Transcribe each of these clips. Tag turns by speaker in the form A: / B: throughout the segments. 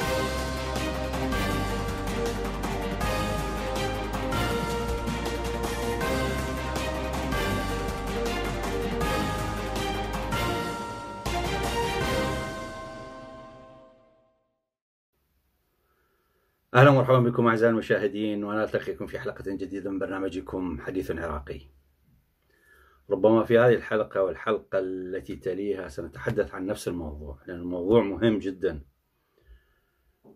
A: اهلا ومرحبا بكم اعزائي المشاهدين وانا التقيكم في حلقه جديده من برنامجكم حديث عراقي. ربما في هذه الحلقه والحلقه التي تليها سنتحدث عن نفس الموضوع لان الموضوع مهم جدا.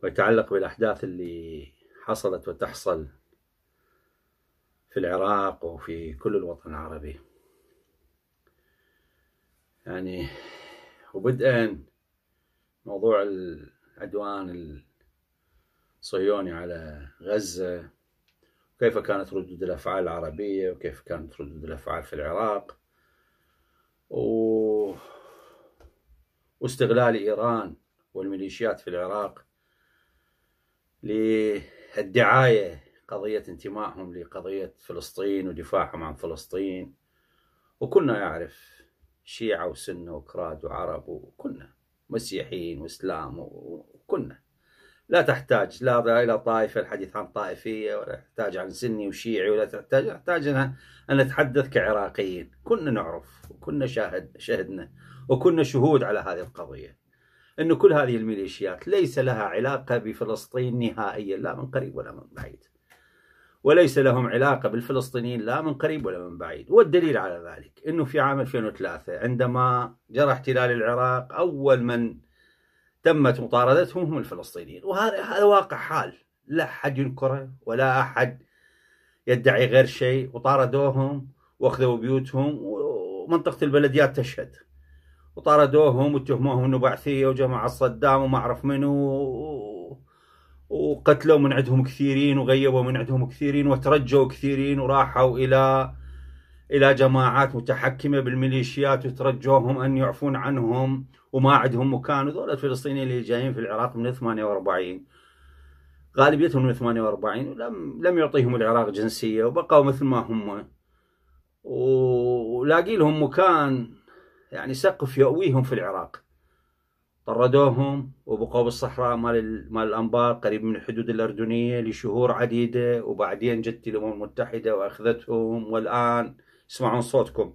A: ويتعلق بالأحداث اللي حصلت وتحصل في العراق وفي كل الوطن العربي يعني وبدءا موضوع العدوان الصهيوني على غزة كيف كانت ردود الأفعال العربية وكيف كانت ردود الأفعال في العراق و... واستغلال إيران والميليشيات في العراق للدعاية قضية انتمائهم لقضية فلسطين ودفاعهم عن فلسطين وكلنا يعرف شيعة وسنة وكراد وعرب وكلنا مسيحيين وإسلام وكلنا لا تحتاج لا إلى طائفة الحديث عن طائفية ولا تحتاج عن سني وشيعي ولا تحتاج تحتاج أن نتحدث كعراقيين كنا نعرف وكنا شاهد شهدنا وكنا شهود على هذه القضية أن كل هذه الميليشيات ليس لها علاقة بفلسطين نهائيا لا من قريب ولا من بعيد وليس لهم علاقة بالفلسطينيين لا من قريب ولا من بعيد والدليل على ذلك أنه في عام 2003 عندما جرى احتلال العراق أول من تمت مطاردتهم هم الفلسطينيين وهذا هذا واقع حال لا أحد ينكره ولا أحد يدعي غير شيء وطاردوهم واخذوا بيوتهم ومنطقة البلديات تشهد وطردوهم واتهموهم انه بعثيه وجماعه صدام وما اعرف منو وقتلوا من عندهم كثيرين وغيبوا من عندهم كثيرين وترجوا كثيرين وراحوا الى الى جماعات متحكمه بالميليشيات وترجوهم ان يعفون عنهم وما عندهم مكان وذول الفلسطينيين اللي جايين في العراق من 48 غالبيتهم من 48 ولم لم يعطيهم العراق جنسيه وبقوا مثل ما هم ولاقي لهم مكان يعني سقف يؤويهم في العراق طردوهم وبقوا بالصحراء مال مال الانبار قريب من الحدود الاردنيه لشهور عديده وبعدين جت الامم المتحده واخذتهم والان يسمعون صوتكم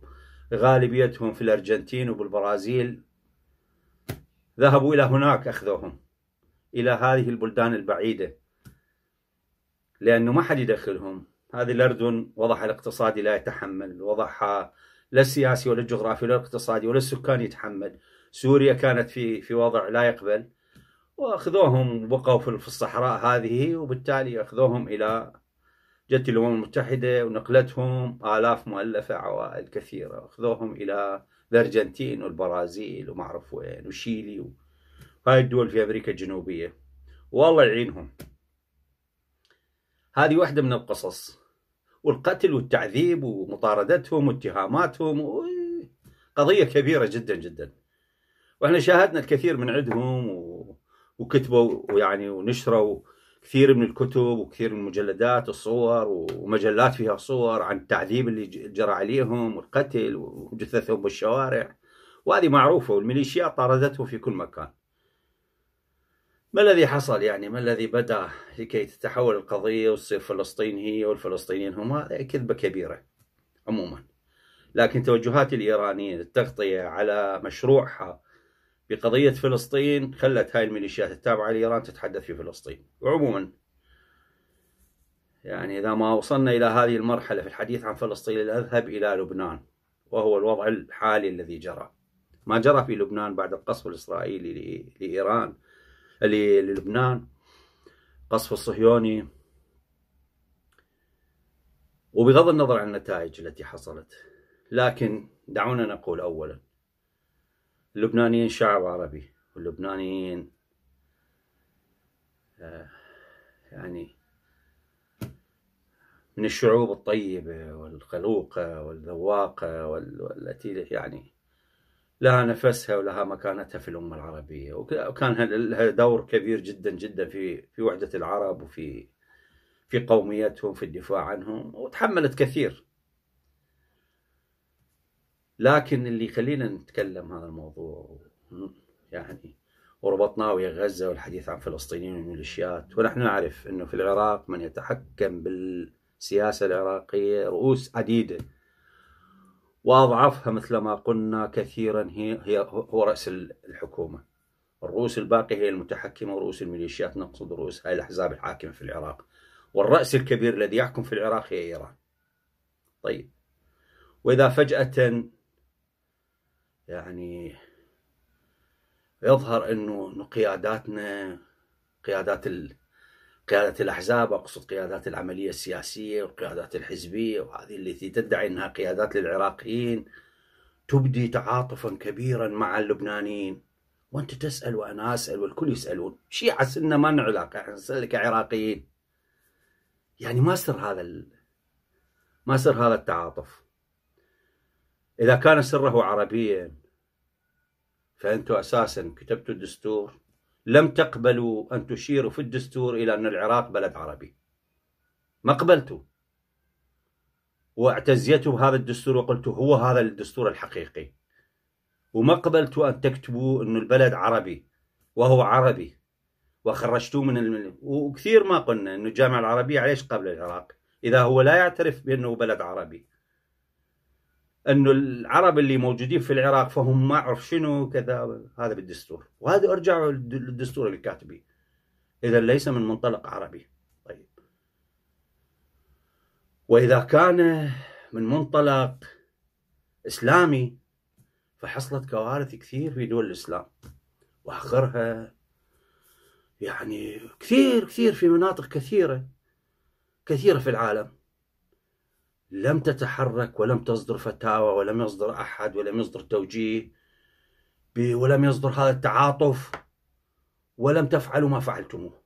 A: غالبيتهم في الارجنتين وبالبرازيل ذهبوا الى هناك اخذوهم الى هذه البلدان البعيده لانه ما حد يدخلهم هذه الاردن وضعها الاقتصادي لا يتحمل وضعها لا السياسي ولا الجغرافي ولا الاقتصادي ولا السكان يتحمل سوريا كانت في في وضع لا يقبل واخذوهم وبقوا في الصحراء هذه وبالتالي اخذوهم الى جت الامم المتحده ونقلتهم الاف مؤلفه عوائل كثيره اخذوهم الى الارجنتين والبرازيل وما اعرف وين وشيلي و... هاي الدول في امريكا الجنوبيه والله يعينهم هذه واحده من القصص والقتل والتعذيب ومطاردتهم واتهاماتهم إيه. قضيه كبيره جدا جدا واحنا شاهدنا الكثير من عندهم وكتبوا ويعني ونشروا كثير من الكتب وكثير من المجلدات والصور ومجلات فيها صور عن التعذيب اللي جرى عليهم والقتل وجثثهم بالشوارع وهذه معروفه والميليشيات طاردتهم في كل مكان ما الذي حصل يعني ما الذي بدا لكي تتحول القضيه وتصير فلسطين هي والفلسطينيين هم كذبه كبيره عموما لكن توجهات الايرانيين للتغطيه على مشروعها بقضيه فلسطين خلت هاي الميليشيات التابعه لايران تتحدث في فلسطين وعموما يعني اذا ما وصلنا الى هذه المرحله في الحديث عن فلسطين الاذهب الى لبنان وهو الوضع الحالي الذي جرى ما جرى في لبنان بعد القصف الاسرائيلي لايران للبنان قصف الصهيوني وبغض النظر عن النتائج التي حصلت لكن دعونا نقول اولا اللبنانيين شعب عربي واللبنانيين آه، يعني من الشعوب الطيبة والخلوقة والذواقة والتي يعني لها نفسها ولها مكانتها في الأمة العربية وكان لها دور كبير جدا جدا في في وحدة العرب وفي في قوميتهم في الدفاع عنهم وتحملت كثير لكن اللي يخلينا نتكلم هذا الموضوع يعني وربطناه ويا غزة والحديث عن فلسطينيين والميليشيات ونحن نعرف أنه في العراق من يتحكم بالسياسة العراقية رؤوس عديدة واضعفها مثل ما قلنا كثيرا هي, هي هو راس الحكومه الرؤوس الباقيه هي المتحكمه ورؤوس الميليشيات نقصد رؤوس هاي الاحزاب الحاكمه في العراق والراس الكبير الذي يحكم في العراق هي ايران طيب واذا فجاه يعني يظهر انه قياداتنا قيادات ال قيادة الأحزاب أقصد قيادات العملية السياسية والقيادات الحزبية وهذه التي تدعي أنها قيادات للعراقيين تبدي تعاطفا كبيرا مع اللبنانيين وأنت تسأل وأنا أسأل والكل يسألون شيعة سنة ما لنا علاقة احنا نسأل كعراقيين يعني ما سر هذا ال... ما سر هذا التعاطف إذا كان سره عربيا فأنتم أساسا كتبتوا الدستور لم تقبلوا أن تشيروا في الدستور إلى أن العراق بلد عربي ما قبلتوا واعتزيتوا بهذا الدستور وقلتوا هو هذا الدستور الحقيقي وما قبلتوا أن تكتبوا أن البلد عربي وهو عربي وخرجتوه من الم... وكثير ما قلنا أن الجامعة العربية عليش قبل العراق إذا هو لا يعترف بأنه بلد عربي انه العرب اللي موجودين في العراق فهم ما اعرف شنو كذا هذا بالدستور وهذا ارجع للدستور اللي كاتبيه اذا ليس من منطلق عربي طيب واذا كان من منطلق اسلامي فحصلت كوارث كثير في دول الاسلام واخرها يعني كثير كثير في مناطق كثيره كثيره في العالم لم تتحرك ولم تصدر فتاوى ولم يصدر أحد ولم يصدر توجيه ولم يصدر هذا التعاطف ولم تفعلوا ما فعلتموه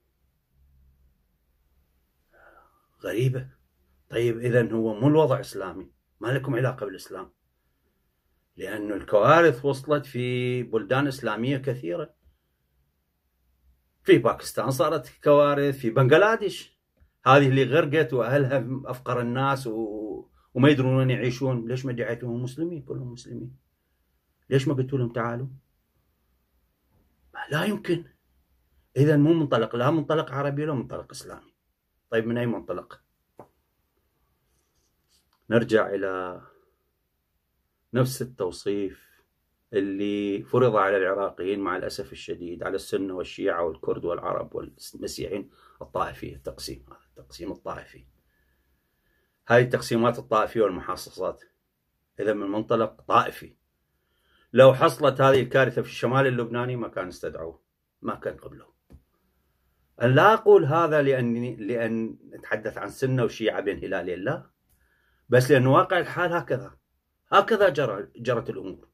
A: غريبة طيب إذا هو مو الوضع إسلامي ما لكم علاقة بالإسلام لأن الكوارث وصلت في بلدان إسلامية كثيرة في باكستان صارت كوارث في بنغلاديش هذه اللي غرقت واهلها افقر الناس و... وما يدرون وين يعيشون ليش ما دعيتهم مسلمين كلهم مسلمين ليش ما قلتوا لهم تعالوا لا يمكن اذا مو منطلق لا منطلق عربي ولا منطلق اسلامي طيب من اي منطلق نرجع الى نفس التوصيف اللي فرض على العراقيين مع الاسف الشديد على السنه والشيعه والكرد والعرب والمسيحيين الطائفية التقسيم هذا التقسيم الطائفي هذه التقسيمات الطائفية والمحاصصات إذا من منطلق طائفي لو حصلت هذه الكارثة في الشمال اللبناني ما كان استدعوه ما كان قبله أن لا أقول هذا لأني لأن نتحدث عن سنة وشيعة بين هلالين لا بس لأن واقع الحال هكذا هكذا جرى جرت الأمور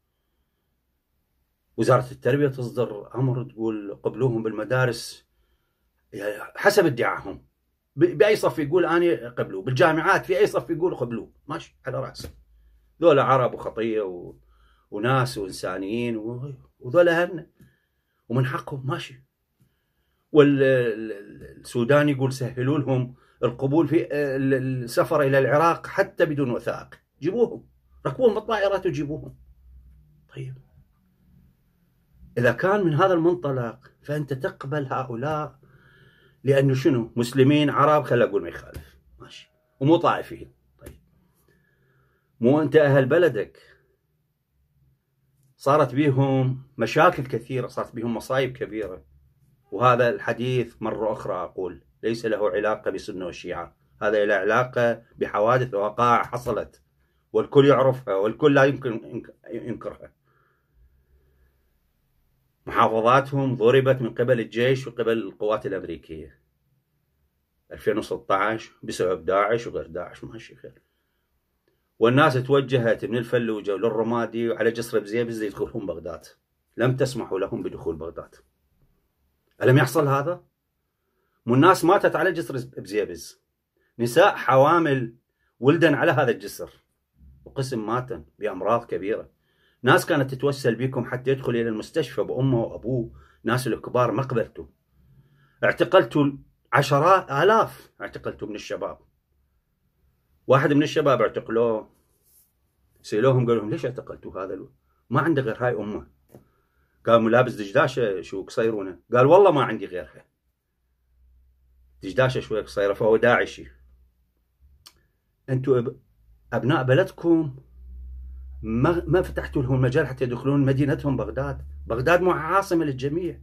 A: وزارة التربية تصدر أمر تقول قبلوهم بالمدارس حسب ادعائهم باي صف يقول انا قبلوه بالجامعات في اي صف يقول قبلوه ماشي على راسه ذولا عرب وخطيه و... وناس وانسانيين و... وذولا اهلنا ومن حقهم ماشي والسودان يقول سهلوا لهم القبول في السفر الى العراق حتى بدون وثائق جيبوهم ركبوهم بالطائرات وجيبوهم طيب اذا كان من هذا المنطلق فانت تقبل هؤلاء لانه شنو مسلمين عرب خل اقول ما يخالف ماشي ومو طائفيين طيب مو انت اهل بلدك صارت بيهم مشاكل كثيره صارت بيهم مصايب كبيره وهذا الحديث مره اخرى اقول ليس له علاقه بسنه والشيعه هذا له علاقه بحوادث ووقائع حصلت والكل يعرفها والكل لا يمكن ينكرها محافظاتهم ضربت من قبل الجيش وقبل القوات الأمريكية 2016 بسبب داعش وغير داعش ما شيء خير والناس توجهت من الفلوجة وللرمادي وعلى جسر بزيبز يدخلون بغداد لم تسمحوا لهم بدخول بغداد ألم يحصل هذا؟ والناس ماتت على جسر بزيبز نساء حوامل ولدن على هذا الجسر وقسم ماتن بأمراض كبيرة ناس كانت تتوسل بيكم حتى يدخل إلى المستشفى بأمه وأبوه ناس الكبار ما قبلتوا اعتقلتوا عشرات آلاف اعتقلتوا من الشباب واحد من الشباب اعتقلوه سألوهم قالوا لهم ليش اعتقلتوا هذا الو... ما عنده غير هاي أمه قال ملابس دجداشه شو قصيرونه قال والله ما عندي غيرها دجداشه شويه قصيره فهو داعشي انتم ابناء بلدكم ما ما فتحت لهم مجال حتى يدخلون مدينتهم بغداد بغداد مو عاصمه للجميع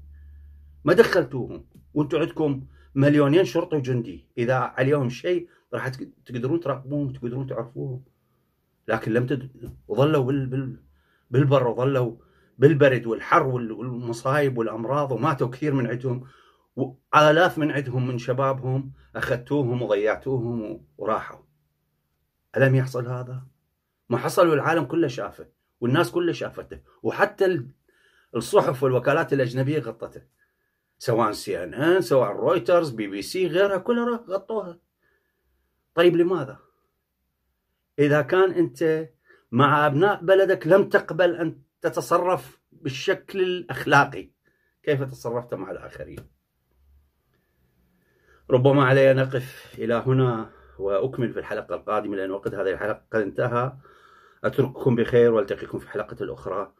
A: ما دخلتوهم وانتم عندكم مليونين شرطي وجندي اذا عليهم شيء راح تقدرون تراقبوهم تقدرون تعرفوهم لكن لم تد... وظلوا بال... بال... بالبر وظلوا بالبرد والحر والمصايب والامراض وماتوا كثير من عندهم والاف من عندهم من شبابهم اخذتوهم وضيعتوهم وراحوا الم يحصل هذا؟ ما حصل والعالم كله شافه والناس كلها شافته وحتى الصحف والوكالات الاجنبيه غطته سواء سي ان ان سواء رويترز بي بي سي غيرها كلها غطوها طيب لماذا اذا كان انت مع ابناء بلدك لم تقبل ان تتصرف بالشكل الاخلاقي كيف تصرفت مع الاخرين ربما علي ان اقف الى هنا واكمل في الحلقه القادمه لان وقت هذه الحلقه قد انتهى أترككم بخير وألتقيكم في حلقة أخرى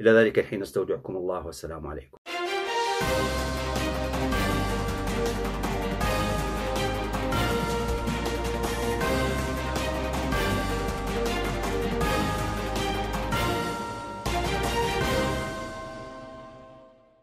A: إلى ذلك الحين أستودعكم الله والسلام عليكم